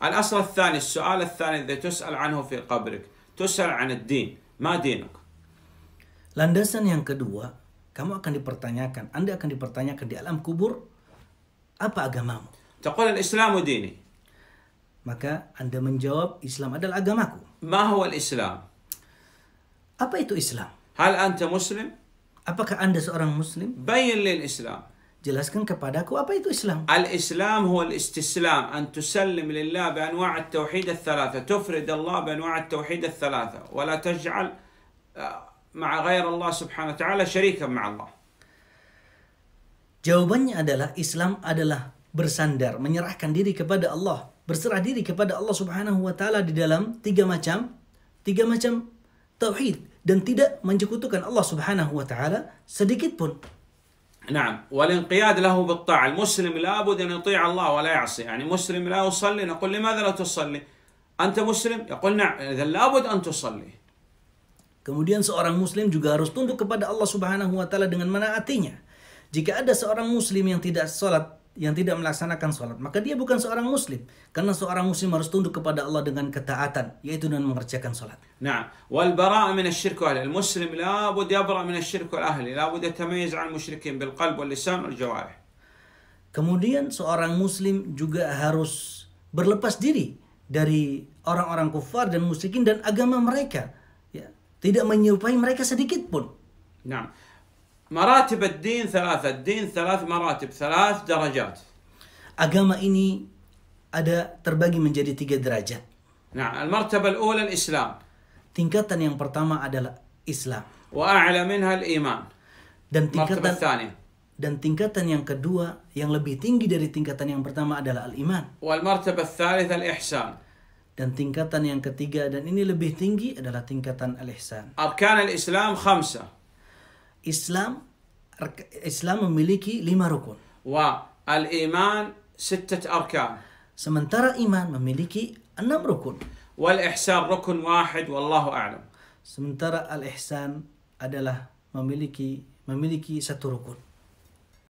الأصل الثاني السؤال الثاني الذي تسأل عنه في قبرك تسأل عن الدين ما دينك Landasan yang kedua, kamu akan dipertanyakan, Anda akan dipertanyakan di alam kubur, apa agamamu? تقول الإسلام ديني. Maka Anda menjawab, Islam adalah agamaku. ما هو الإسلام؟ Apa itu Islam? هل أنت مسلم؟ Apakah Anda seorang muslim? بين للإسلام. Jelaskan kepadaku apa itu Islam. Al-Islam huwa al-istislam an tusallim lillah bi anwa' at-tauhid ath-thalatha, tufrid Allah bi anwa' at-tauhid ath-thalatha wa la taj'al uh, ma'a ghayr Allah subhanahu wa ta'ala syarikan ma'a Allah. Jawabannya adalah Islam adalah bersandar, menyerahkan diri kepada Allah, berserah diri kepada Allah Subhanahu wa taala di dalam tiga macam tiga macam tauhid dan tidak menyekutukan Allah Subhanahu wa taala sedikit pun. نعم والانقياد له بالطاعة المسلم لابد أن يطيع الله ولا يعصي يعني مسلم لا يصلي نقول لماذا لا تصلي أنت مسلم يقول نعم إذا لابد أن تصلي Kemudian seorang muslim juga harus tunduk kepada Allah Subhanahu wa taala dengan menaatinya. Jika ada seorang muslim yang tidak sholat yang tidak melaksanakan sholat, maka dia bukan seorang muslim. Karena seorang muslim harus tunduk kepada Allah dengan ketaatan, yaitu dengan mengerjakan sholat. Nah, wal min asy-syirk al muslim la bud min asy ahli, la bud yatamayyiz 'an musyrikin bil qalb wal lisan wal jawarih. Kemudian seorang muslim juga harus berlepas diri dari orang-orang kufar dan musyrikin dan agama mereka, ya, Tidak menyerupai mereka sedikit pun. Nah, مراتب الدين ثلاثة الدين ثلاث مراتب ثلاث درجات agama ini ada terbagi menjadi tiga derajat nah المرتبة الأولى الإسلام tingkatan yang pertama adalah Islam وأعلى منها الإيمان dan tingkatan الثانية dan tingkatan yang kedua yang lebih tinggi dari tingkatan yang pertama adalah al-iman. Wal martabah الإحسان. Dan tingkatan yang ketiga dan ini lebih tinggi adalah tingkatan al-ihsan. Arkan al-Islam khamsah. Islam Islam memiliki lima rukun. Wa al-iman sittat arkan. Sementara iman memiliki enam rukun. Wal ihsan rukun wahid wallahu a'lam. Sementara al ihsan adalah memiliki memiliki satu rukun.